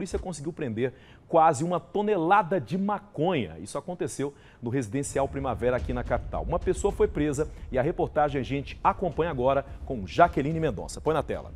polícia conseguiu prender quase uma tonelada de maconha. Isso aconteceu no residencial Primavera aqui na capital. Uma pessoa foi presa e a reportagem a gente acompanha agora com Jaqueline Mendonça. Põe na tela.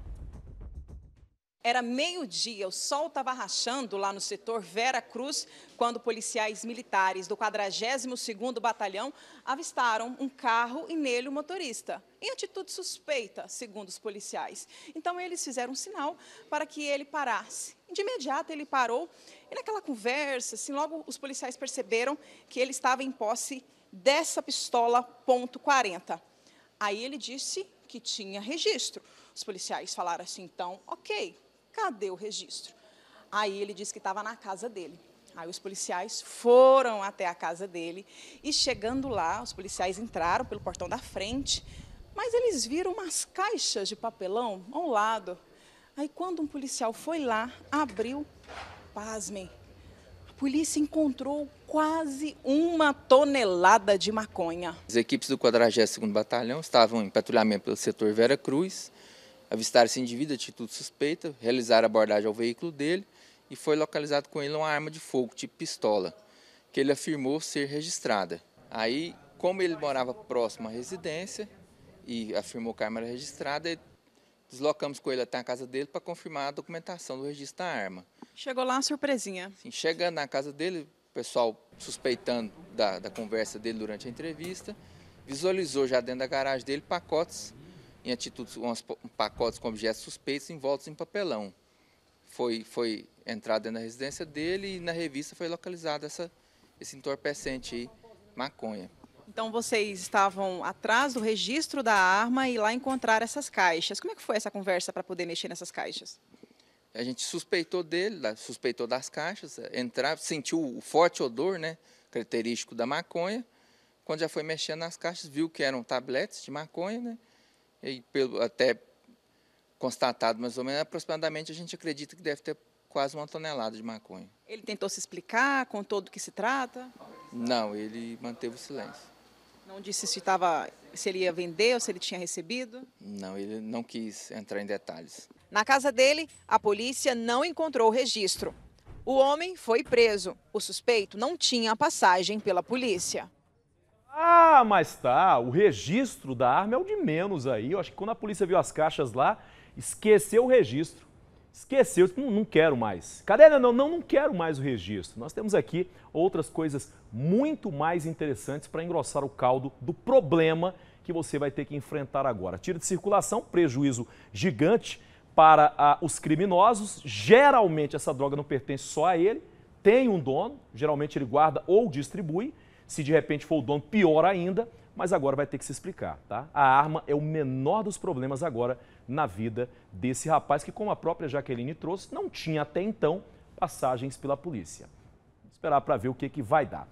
Era meio-dia, o sol estava rachando lá no setor Vera Cruz, quando policiais militares do 42º Batalhão avistaram um carro e nele o um motorista, em atitude suspeita, segundo os policiais. Então, eles fizeram um sinal para que ele parasse. De imediato, ele parou e naquela conversa, assim, logo os policiais perceberam que ele estava em posse dessa pistola ponto .40. Aí ele disse que tinha registro. Os policiais falaram assim, então, ok, cadê o registro? Aí ele disse que estava na casa dele. Aí os policiais foram até a casa dele e chegando lá, os policiais entraram pelo portão da frente, mas eles viram umas caixas de papelão ao lado. Aí quando um policial foi lá, abriu, pasmem, a polícia encontrou quase uma tonelada de maconha. As equipes do 42º Batalhão estavam em patrulhamento pelo setor Vera Cruz, avistar esse indivíduo de atitude suspeita, realizar abordagem ao veículo dele e foi localizado com ele uma arma de fogo tipo pistola, que ele afirmou ser registrada. Aí, como ele morava próximo à residência e afirmou que a arma era registrada, deslocamos com ele até a casa dele para confirmar a documentação do registro da arma. Chegou lá uma surpresinha. Sim, chegando na casa dele, o pessoal suspeitando da, da conversa dele durante a entrevista, visualizou já dentro da garagem dele pacotes em atitudes, umas, pacotes com objetos suspeitos envoltos em papelão. Foi, foi entrada na residência dele e na revista foi localizado essa, esse entorpecente aí, maconha. Então vocês estavam atrás do registro da arma e lá encontraram essas caixas. Como é que foi essa conversa para poder mexer nessas caixas? A gente suspeitou dele, suspeitou das caixas, entrar, sentiu o forte odor, né, característico da maconha. Quando já foi mexendo nas caixas, viu que eram tabletes de maconha, né? e pelo, até constatado mais ou menos, aproximadamente a gente acredita que deve ter quase uma tonelada de maconha. Ele tentou se explicar, contou do que se trata? Não, ele manteve o silêncio. Não disse se, estava, se ele ia vender ou se ele tinha recebido? Não, ele não quis entrar em detalhes. Na casa dele, a polícia não encontrou registro. O homem foi preso. O suspeito não tinha passagem pela polícia mas tá. O registro da arma é o de menos aí. Eu acho que quando a polícia viu as caixas lá, esqueceu o registro. Esqueceu, não, não quero mais. Cadê? Não, não, não quero mais o registro. Nós temos aqui outras coisas muito mais interessantes para engrossar o caldo do problema que você vai ter que enfrentar agora. Tira de circulação, prejuízo gigante para a, ah, os criminosos. Geralmente essa droga não pertence só a ele, tem um dono, geralmente ele guarda ou distribui. Se de repente for o dono, pior ainda, mas agora vai ter que se explicar, tá? A arma é o menor dos problemas agora na vida desse rapaz que, como a própria Jaqueline trouxe, não tinha até então passagens pela polícia. Vou esperar para ver o que, que vai dar.